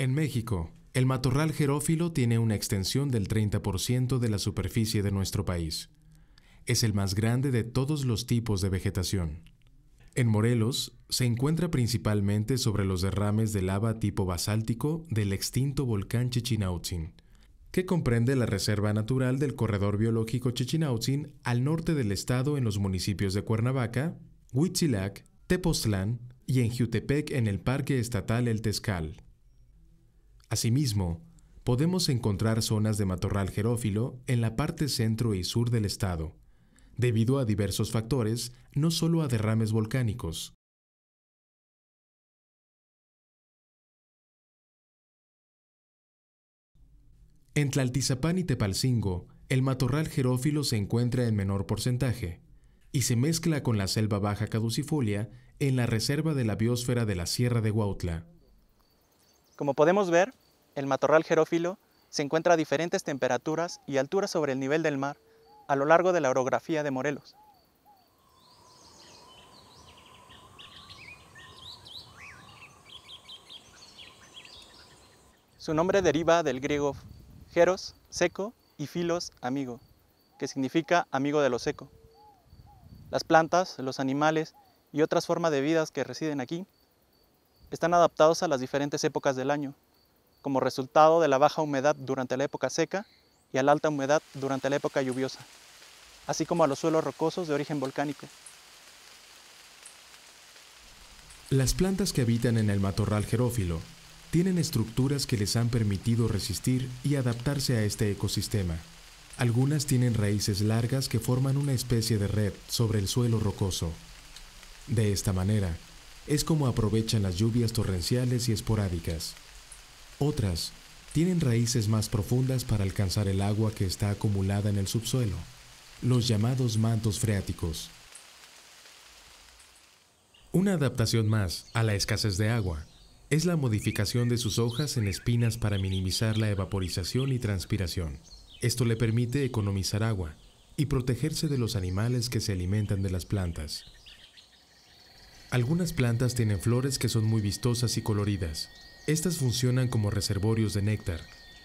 En México, el matorral jerófilo tiene una extensión del 30% de la superficie de nuestro país. Es el más grande de todos los tipos de vegetación. En Morelos, se encuentra principalmente sobre los derrames de lava tipo basáltico del extinto volcán Chichinautzin, que comprende la reserva natural del corredor biológico Chichinautzin al norte del estado en los municipios de Cuernavaca, Huitzilac, Tepoztlán y en Jutepec en el Parque Estatal El Tezcal. Asimismo, podemos encontrar zonas de matorral jerófilo en la parte centro y sur del estado, debido a diversos factores, no solo a derrames volcánicos. En Tlaltizapán y Tepalcingo, el matorral jerófilo se encuentra en menor porcentaje y se mezcla con la selva baja caducifolia en la reserva de la biosfera de la Sierra de Huautla. Como podemos ver, el matorral jerófilo se encuentra a diferentes temperaturas y alturas sobre el nivel del mar a lo largo de la orografía de Morelos. Su nombre deriva del griego geros, seco, y filos, amigo, que significa amigo de lo seco. Las plantas, los animales y otras formas de vida que residen aquí están adaptados a las diferentes épocas del año, como resultado de la baja humedad durante la época seca y a la alta humedad durante la época lluviosa, así como a los suelos rocosos de origen volcánico. Las plantas que habitan en el matorral jerófilo tienen estructuras que les han permitido resistir y adaptarse a este ecosistema. Algunas tienen raíces largas que forman una especie de red sobre el suelo rocoso. De esta manera, es como aprovechan las lluvias torrenciales y esporádicas. Otras tienen raíces más profundas para alcanzar el agua que está acumulada en el subsuelo, los llamados mantos freáticos. Una adaptación más a la escasez de agua es la modificación de sus hojas en espinas para minimizar la evaporización y transpiración. Esto le permite economizar agua y protegerse de los animales que se alimentan de las plantas. Algunas plantas tienen flores que son muy vistosas y coloridas, estas funcionan como reservorios de néctar,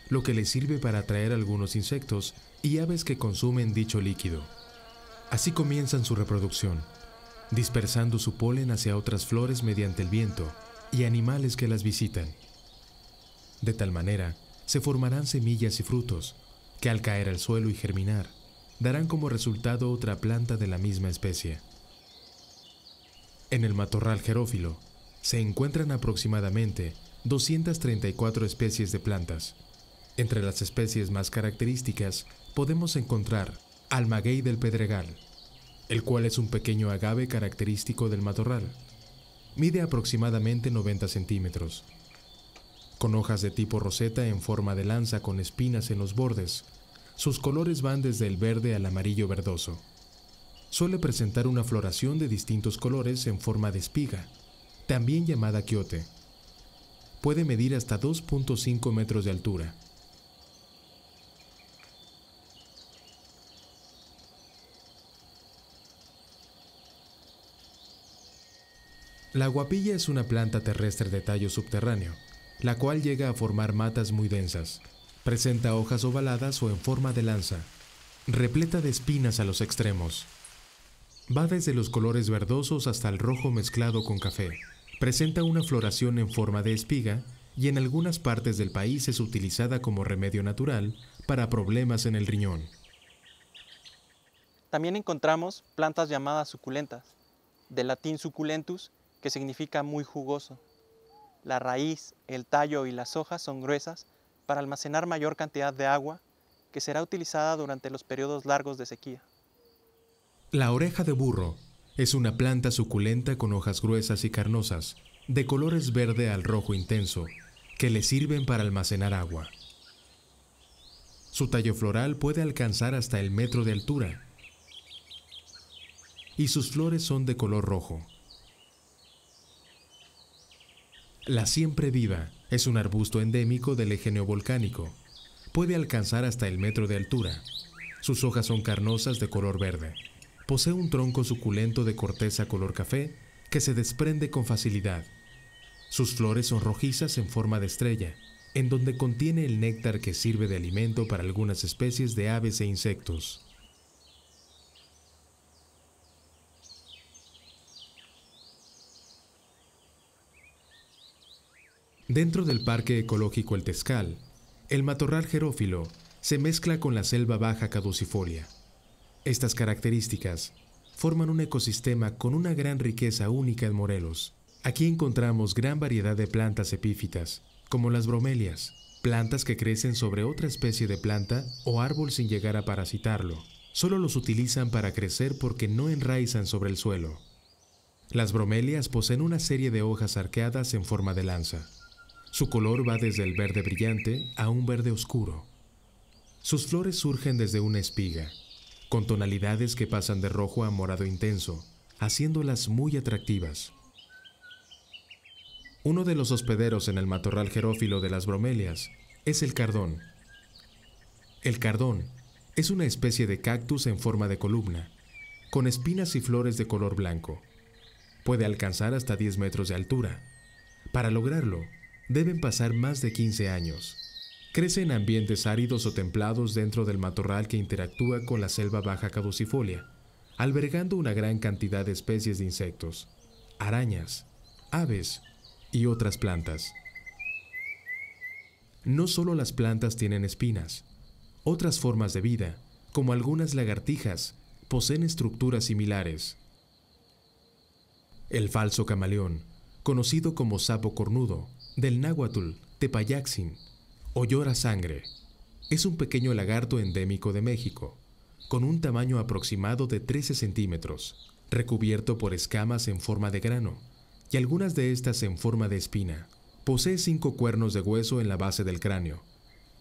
lo que les sirve para atraer algunos insectos y aves que consumen dicho líquido. Así comienzan su reproducción, dispersando su polen hacia otras flores mediante el viento y animales que las visitan. De tal manera, se formarán semillas y frutos, que al caer al suelo y germinar, darán como resultado otra planta de la misma especie. En el matorral jerófilo se encuentran aproximadamente 234 especies de plantas. Entre las especies más características podemos encontrar al maguey del pedregal, el cual es un pequeño agave característico del matorral. Mide aproximadamente 90 centímetros. Con hojas de tipo roseta en forma de lanza con espinas en los bordes, sus colores van desde el verde al amarillo verdoso. Suele presentar una floración de distintos colores en forma de espiga, también llamada quiote puede medir hasta 2.5 metros de altura. La guapilla es una planta terrestre de tallo subterráneo, la cual llega a formar matas muy densas. Presenta hojas ovaladas o en forma de lanza, repleta de espinas a los extremos. Va desde los colores verdosos hasta el rojo mezclado con café. Presenta una floración en forma de espiga y en algunas partes del país es utilizada como remedio natural para problemas en el riñón. También encontramos plantas llamadas suculentas, del latín suculentus, que significa muy jugoso. La raíz, el tallo y las hojas son gruesas para almacenar mayor cantidad de agua que será utilizada durante los periodos largos de sequía. La oreja de burro es una planta suculenta con hojas gruesas y carnosas, de colores verde al rojo intenso, que le sirven para almacenar agua. Su tallo floral puede alcanzar hasta el metro de altura y sus flores son de color rojo. La siempre viva es un arbusto endémico del eje neovolcánico. Puede alcanzar hasta el metro de altura. Sus hojas son carnosas de color verde. Posee un tronco suculento de corteza color café que se desprende con facilidad. Sus flores son rojizas en forma de estrella, en donde contiene el néctar que sirve de alimento para algunas especies de aves e insectos. Dentro del Parque Ecológico El Tezcal, el matorral jerófilo se mezcla con la selva baja caducifolia. Estas características forman un ecosistema con una gran riqueza única en Morelos. Aquí encontramos gran variedad de plantas epífitas, como las bromelias, plantas que crecen sobre otra especie de planta o árbol sin llegar a parasitarlo. Solo los utilizan para crecer porque no enraizan sobre el suelo. Las bromelias poseen una serie de hojas arqueadas en forma de lanza. Su color va desde el verde brillante a un verde oscuro. Sus flores surgen desde una espiga con tonalidades que pasan de rojo a morado intenso, haciéndolas muy atractivas. Uno de los hospederos en el matorral jerófilo de las bromelias es el cardón. El cardón es una especie de cactus en forma de columna, con espinas y flores de color blanco. Puede alcanzar hasta 10 metros de altura. Para lograrlo, deben pasar más de 15 años. Crece en ambientes áridos o templados dentro del matorral que interactúa con la selva baja caducifolia, albergando una gran cantidad de especies de insectos, arañas, aves y otras plantas. No solo las plantas tienen espinas, otras formas de vida, como algunas lagartijas, poseen estructuras similares. El falso camaleón, conocido como sapo cornudo, del náhuatl tepayaxin, Ollora sangre. Es un pequeño lagarto endémico de México, con un tamaño aproximado de 13 centímetros, recubierto por escamas en forma de grano, y algunas de estas en forma de espina. Posee cinco cuernos de hueso en la base del cráneo,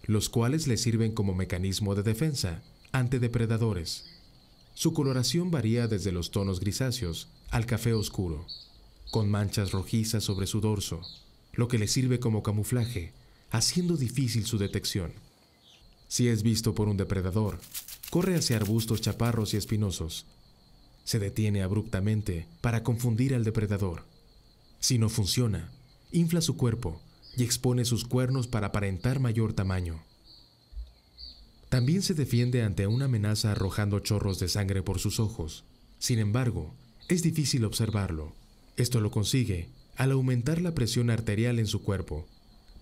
los cuales le sirven como mecanismo de defensa ante depredadores. Su coloración varía desde los tonos grisáceos al café oscuro, con manchas rojizas sobre su dorso, lo que le sirve como camuflaje haciendo difícil su detección. Si es visto por un depredador, corre hacia arbustos chaparros y espinosos. Se detiene abruptamente para confundir al depredador. Si no funciona, infla su cuerpo y expone sus cuernos para aparentar mayor tamaño. También se defiende ante una amenaza arrojando chorros de sangre por sus ojos. Sin embargo, es difícil observarlo. Esto lo consigue al aumentar la presión arterial en su cuerpo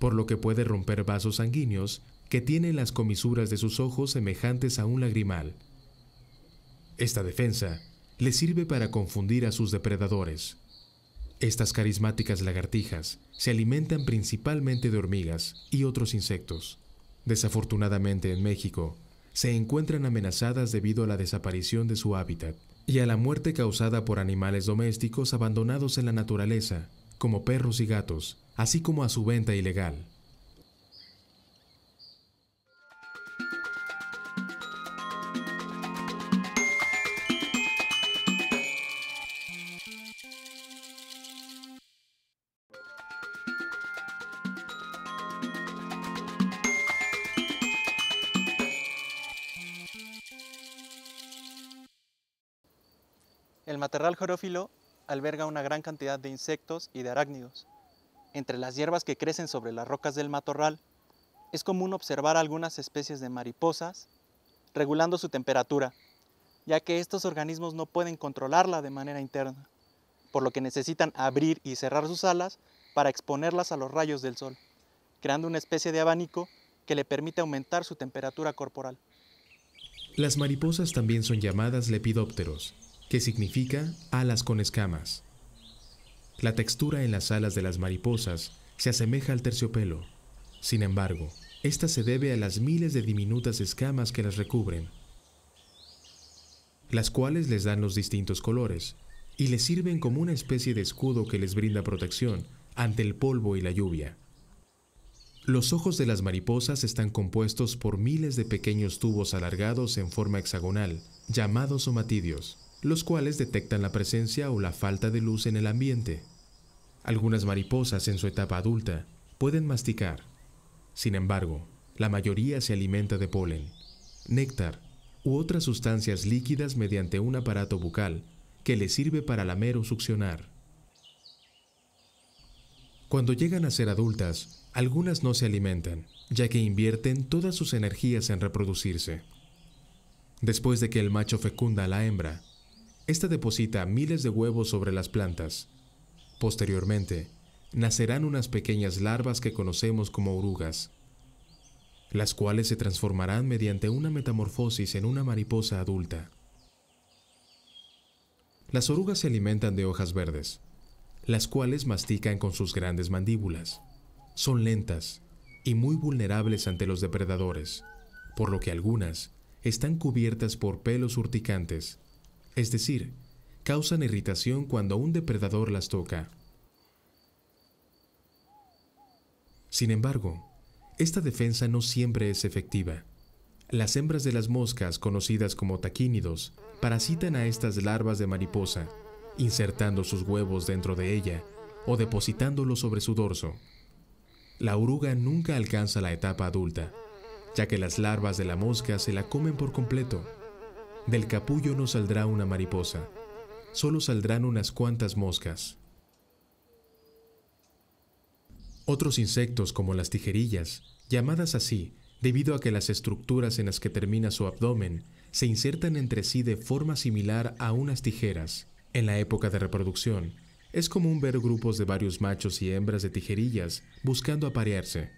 por lo que puede romper vasos sanguíneos que tienen las comisuras de sus ojos semejantes a un lagrimal. Esta defensa le sirve para confundir a sus depredadores. Estas carismáticas lagartijas se alimentan principalmente de hormigas y otros insectos. Desafortunadamente en México, se encuentran amenazadas debido a la desaparición de su hábitat y a la muerte causada por animales domésticos abandonados en la naturaleza, como perros y gatos, así como a su venta ilegal. El Materral jorófilo alberga una gran cantidad de insectos y de arácnidos, entre las hierbas que crecen sobre las rocas del matorral, es común observar algunas especies de mariposas regulando su temperatura, ya que estos organismos no pueden controlarla de manera interna, por lo que necesitan abrir y cerrar sus alas para exponerlas a los rayos del sol, creando una especie de abanico que le permite aumentar su temperatura corporal. Las mariposas también son llamadas lepidópteros, que significa alas con escamas. La textura en las alas de las mariposas se asemeja al terciopelo. Sin embargo, esta se debe a las miles de diminutas escamas que las recubren, las cuales les dan los distintos colores y les sirven como una especie de escudo que les brinda protección ante el polvo y la lluvia. Los ojos de las mariposas están compuestos por miles de pequeños tubos alargados en forma hexagonal, llamados somatidios, los cuales detectan la presencia o la falta de luz en el ambiente. Algunas mariposas en su etapa adulta pueden masticar. Sin embargo, la mayoría se alimenta de polen, néctar u otras sustancias líquidas mediante un aparato bucal que les sirve para lamer o succionar. Cuando llegan a ser adultas, algunas no se alimentan, ya que invierten todas sus energías en reproducirse. Después de que el macho fecunda a la hembra, ésta deposita miles de huevos sobre las plantas, Posteriormente, nacerán unas pequeñas larvas que conocemos como orugas, las cuales se transformarán mediante una metamorfosis en una mariposa adulta. Las orugas se alimentan de hojas verdes, las cuales mastican con sus grandes mandíbulas. Son lentas y muy vulnerables ante los depredadores, por lo que algunas están cubiertas por pelos urticantes, es decir, causan irritación cuando un depredador las toca. Sin embargo, esta defensa no siempre es efectiva. Las hembras de las moscas, conocidas como taquínidos, parasitan a estas larvas de mariposa, insertando sus huevos dentro de ella o depositándolos sobre su dorso. La oruga nunca alcanza la etapa adulta, ya que las larvas de la mosca se la comen por completo. Del capullo no saldrá una mariposa, solo saldrán unas cuantas moscas. Otros insectos como las tijerillas, llamadas así debido a que las estructuras en las que termina su abdomen se insertan entre sí de forma similar a unas tijeras. En la época de reproducción, es común ver grupos de varios machos y hembras de tijerillas buscando aparearse,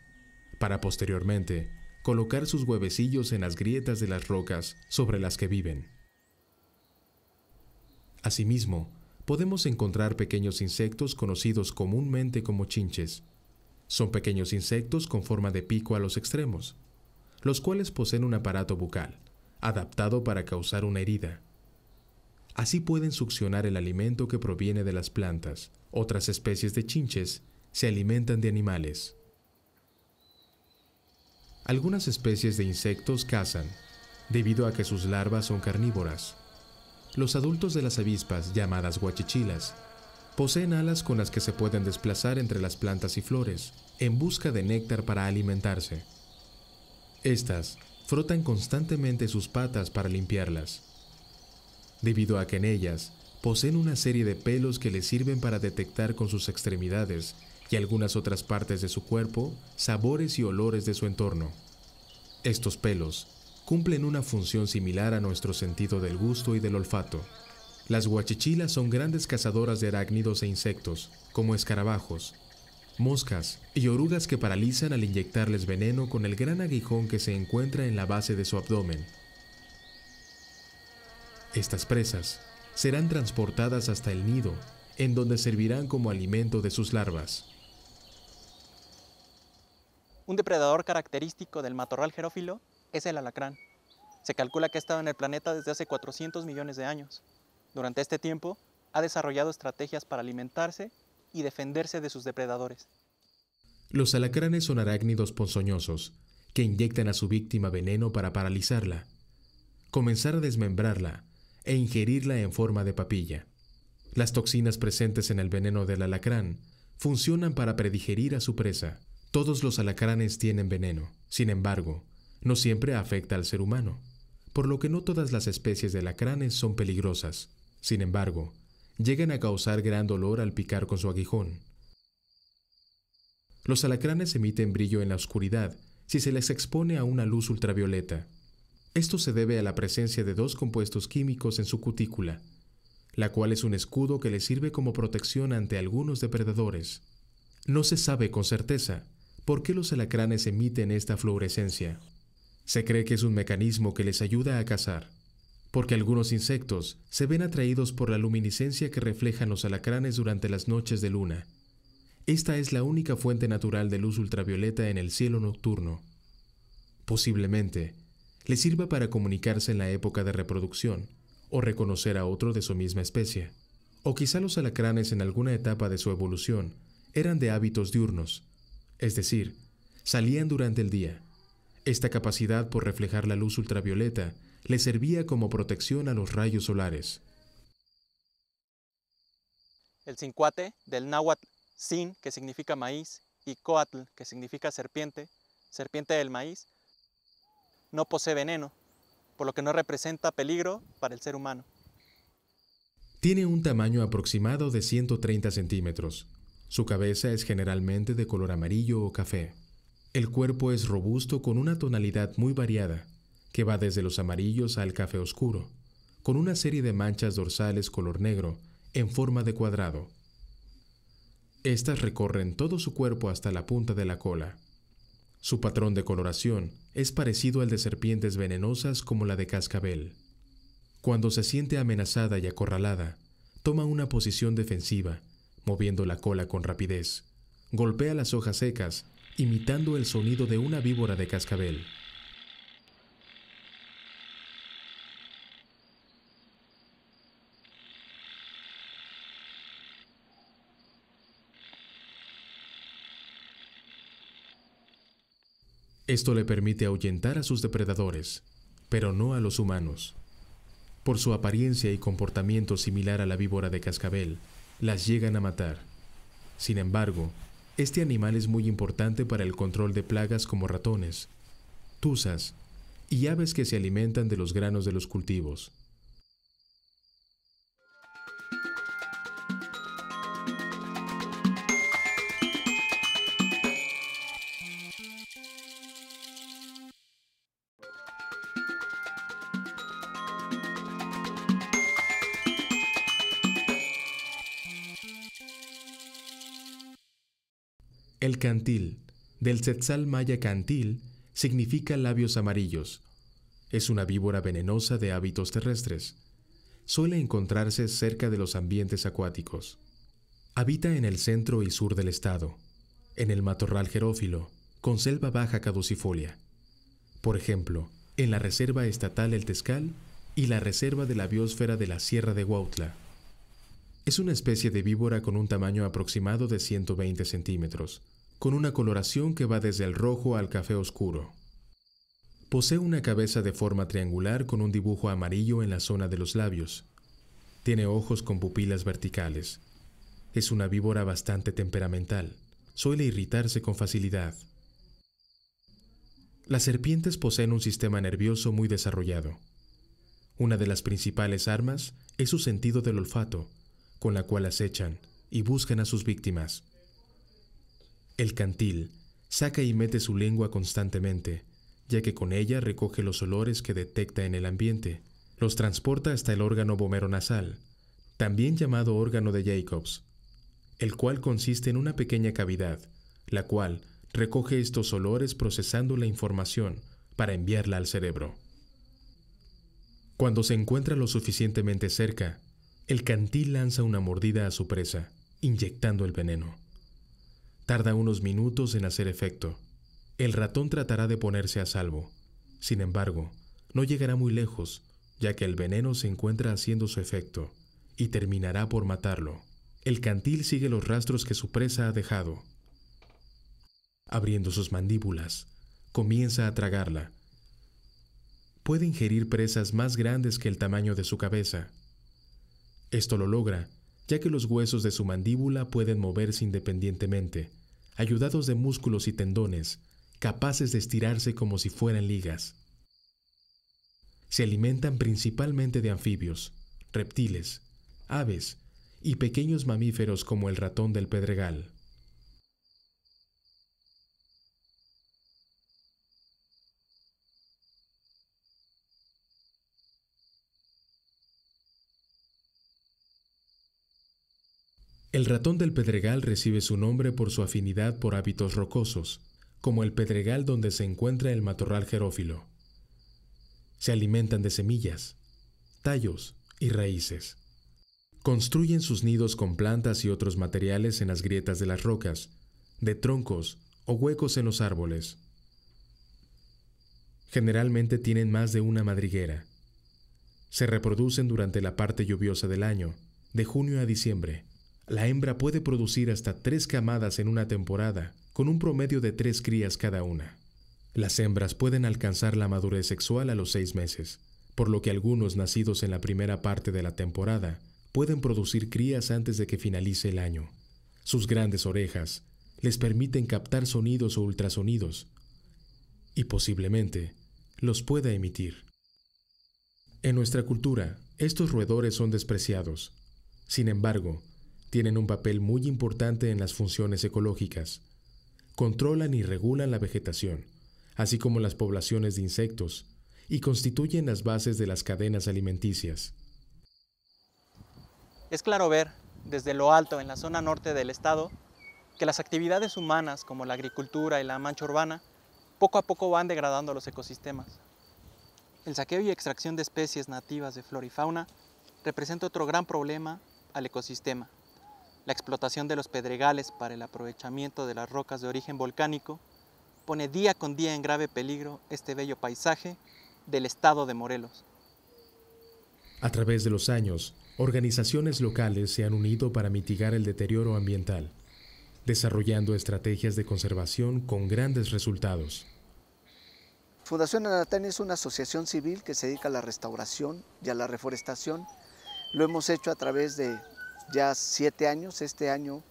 para posteriormente colocar sus huevecillos en las grietas de las rocas sobre las que viven. Asimismo, podemos encontrar pequeños insectos conocidos comúnmente como chinches. Son pequeños insectos con forma de pico a los extremos, los cuales poseen un aparato bucal, adaptado para causar una herida. Así pueden succionar el alimento que proviene de las plantas. Otras especies de chinches se alimentan de animales. Algunas especies de insectos cazan, debido a que sus larvas son carnívoras. Los adultos de las avispas, llamadas guachichilas, poseen alas con las que se pueden desplazar entre las plantas y flores en busca de néctar para alimentarse. Estas frotan constantemente sus patas para limpiarlas, debido a que en ellas poseen una serie de pelos que les sirven para detectar con sus extremidades y algunas otras partes de su cuerpo sabores y olores de su entorno. Estos pelos cumplen una función similar a nuestro sentido del gusto y del olfato. Las guachichilas son grandes cazadoras de arácnidos e insectos, como escarabajos, moscas y orugas que paralizan al inyectarles veneno con el gran aguijón que se encuentra en la base de su abdomen. Estas presas serán transportadas hasta el nido, en donde servirán como alimento de sus larvas. Un depredador característico del matorral jerófilo es el alacrán. Se calcula que ha estado en el planeta desde hace 400 millones de años. Durante este tiempo, ha desarrollado estrategias para alimentarse y defenderse de sus depredadores. Los alacranes son arácnidos ponzoñosos que inyectan a su víctima veneno para paralizarla, comenzar a desmembrarla e ingerirla en forma de papilla. Las toxinas presentes en el veneno del alacrán funcionan para predigerir a su presa. Todos los alacranes tienen veneno, sin embargo, no siempre afecta al ser humano, por lo que no todas las especies de alacranes son peligrosas. Sin embargo, llegan a causar gran dolor al picar con su aguijón. Los alacranes emiten brillo en la oscuridad si se les expone a una luz ultravioleta. Esto se debe a la presencia de dos compuestos químicos en su cutícula, la cual es un escudo que le sirve como protección ante algunos depredadores. No se sabe con certeza por qué los alacranes emiten esta fluorescencia. Se cree que es un mecanismo que les ayuda a cazar, porque algunos insectos se ven atraídos por la luminiscencia que reflejan los alacranes durante las noches de luna. Esta es la única fuente natural de luz ultravioleta en el cielo nocturno. Posiblemente, le sirva para comunicarse en la época de reproducción, o reconocer a otro de su misma especie. O quizá los alacranes en alguna etapa de su evolución eran de hábitos diurnos, es decir, salían durante el día, esta capacidad por reflejar la luz ultravioleta le servía como protección a los rayos solares. El cincuate, del náhuatl sin, que significa maíz, y coatl, que significa serpiente, serpiente del maíz, no posee veneno, por lo que no representa peligro para el ser humano. Tiene un tamaño aproximado de 130 centímetros. Su cabeza es generalmente de color amarillo o café. El cuerpo es robusto con una tonalidad muy variada, que va desde los amarillos al café oscuro, con una serie de manchas dorsales color negro en forma de cuadrado. Estas recorren todo su cuerpo hasta la punta de la cola. Su patrón de coloración es parecido al de serpientes venenosas como la de cascabel. Cuando se siente amenazada y acorralada, toma una posición defensiva, moviendo la cola con rapidez. Golpea las hojas secas imitando el sonido de una víbora de cascabel. Esto le permite ahuyentar a sus depredadores, pero no a los humanos. Por su apariencia y comportamiento similar a la víbora de cascabel, las llegan a matar. Sin embargo, este animal es muy importante para el control de plagas como ratones, tuzas y aves que se alimentan de los granos de los cultivos. El cantil, del tzetzal maya cantil, significa labios amarillos. Es una víbora venenosa de hábitos terrestres. Suele encontrarse cerca de los ambientes acuáticos. Habita en el centro y sur del estado, en el matorral jerófilo, con selva baja caducifolia. Por ejemplo, en la Reserva Estatal El Tezcal y la Reserva de la Biosfera de la Sierra de Huautla. Es una especie de víbora con un tamaño aproximado de 120 centímetros, con una coloración que va desde el rojo al café oscuro. Posee una cabeza de forma triangular con un dibujo amarillo en la zona de los labios. Tiene ojos con pupilas verticales. Es una víbora bastante temperamental. Suele irritarse con facilidad. Las serpientes poseen un sistema nervioso muy desarrollado. Una de las principales armas es su sentido del olfato, con la cual acechan y buscan a sus víctimas. El cantil saca y mete su lengua constantemente, ya que con ella recoge los olores que detecta en el ambiente, los transporta hasta el órgano nasal, también llamado órgano de Jacobs, el cual consiste en una pequeña cavidad, la cual recoge estos olores procesando la información para enviarla al cerebro. Cuando se encuentra lo suficientemente cerca, el cantil lanza una mordida a su presa, inyectando el veneno. Tarda unos minutos en hacer efecto. El ratón tratará de ponerse a salvo. Sin embargo, no llegará muy lejos, ya que el veneno se encuentra haciendo su efecto, y terminará por matarlo. El cantil sigue los rastros que su presa ha dejado. Abriendo sus mandíbulas, comienza a tragarla. Puede ingerir presas más grandes que el tamaño de su cabeza. Esto lo logra ya que los huesos de su mandíbula pueden moverse independientemente, ayudados de músculos y tendones, capaces de estirarse como si fueran ligas. Se alimentan principalmente de anfibios, reptiles, aves y pequeños mamíferos como el ratón del pedregal. El ratón del Pedregal recibe su nombre por su afinidad por hábitos rocosos, como el pedregal donde se encuentra el matorral jerófilo. Se alimentan de semillas, tallos y raíces. Construyen sus nidos con plantas y otros materiales en las grietas de las rocas, de troncos o huecos en los árboles. Generalmente tienen más de una madriguera. Se reproducen durante la parte lluviosa del año, de junio a diciembre la hembra puede producir hasta tres camadas en una temporada, con un promedio de tres crías cada una. Las hembras pueden alcanzar la madurez sexual a los seis meses, por lo que algunos nacidos en la primera parte de la temporada pueden producir crías antes de que finalice el año. Sus grandes orejas les permiten captar sonidos o ultrasonidos, y posiblemente los pueda emitir. En nuestra cultura, estos roedores son despreciados. Sin embargo, tienen un papel muy importante en las funciones ecológicas. Controlan y regulan la vegetación, así como las poblaciones de insectos, y constituyen las bases de las cadenas alimenticias. Es claro ver, desde lo alto en la zona norte del estado, que las actividades humanas como la agricultura y la mancha urbana poco a poco van degradando los ecosistemas. El saqueo y extracción de especies nativas de flora y fauna representa otro gran problema al ecosistema la explotación de los pedregales para el aprovechamiento de las rocas de origen volcánico, pone día con día en grave peligro este bello paisaje del estado de Morelos. A través de los años, organizaciones locales se han unido para mitigar el deterioro ambiental, desarrollando estrategias de conservación con grandes resultados. Fundación Anatán es una asociación civil que se dedica a la restauración y a la reforestación. Lo hemos hecho a través de ya siete años, este año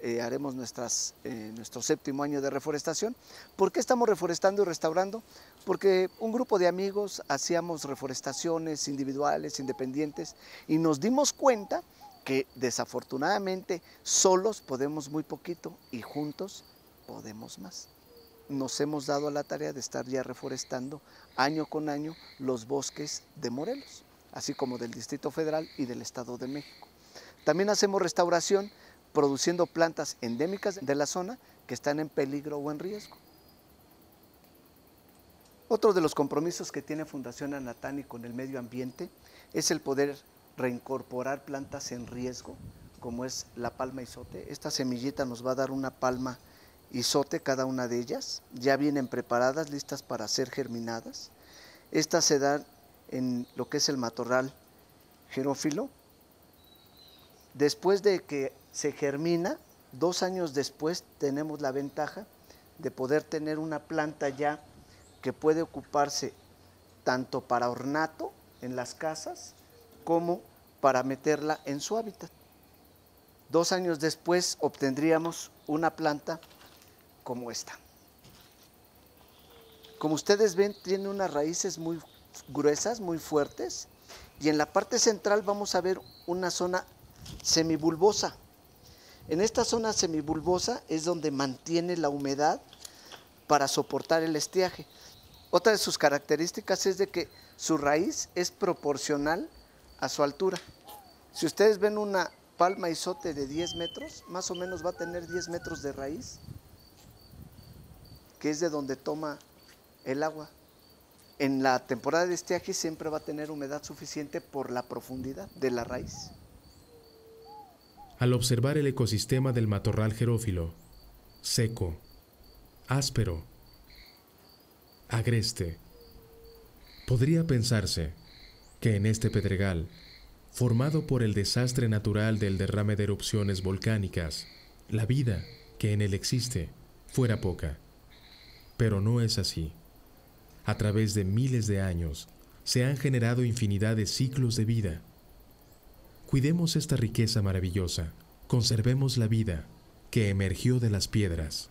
eh, haremos eh, nuestro séptimo año de reforestación. ¿Por qué estamos reforestando y restaurando? Porque un grupo de amigos hacíamos reforestaciones individuales, independientes, y nos dimos cuenta que desafortunadamente solos podemos muy poquito y juntos podemos más. Nos hemos dado a la tarea de estar ya reforestando año con año los bosques de Morelos, así como del Distrito Federal y del Estado de México. También hacemos restauración produciendo plantas endémicas de la zona que están en peligro o en riesgo. Otro de los compromisos que tiene Fundación Anatani con el medio ambiente es el poder reincorporar plantas en riesgo, como es la palma isote. Esta semillita nos va a dar una palma isote, cada una de ellas. Ya vienen preparadas, listas para ser germinadas. Estas se dan en lo que es el matorral jerófilo. Después de que se germina, dos años después tenemos la ventaja de poder tener una planta ya que puede ocuparse tanto para ornato en las casas como para meterla en su hábitat. Dos años después obtendríamos una planta como esta. Como ustedes ven, tiene unas raíces muy gruesas, muy fuertes, y en la parte central vamos a ver una zona semibulbosa. En esta zona semibulbosa es donde mantiene la humedad para soportar el estiaje. Otra de sus características es de que su raíz es proporcional a su altura. Si ustedes ven una palma isote de 10 metros, más o menos va a tener 10 metros de raíz, que es de donde toma el agua. En la temporada de estiaje siempre va a tener humedad suficiente por la profundidad de la raíz al observar el ecosistema del matorral jerófilo, seco, áspero, agreste. Podría pensarse que en este pedregal, formado por el desastre natural del derrame de erupciones volcánicas, la vida que en él existe fuera poca. Pero no es así. A través de miles de años, se han generado infinidad de ciclos de vida Cuidemos esta riqueza maravillosa, conservemos la vida que emergió de las piedras.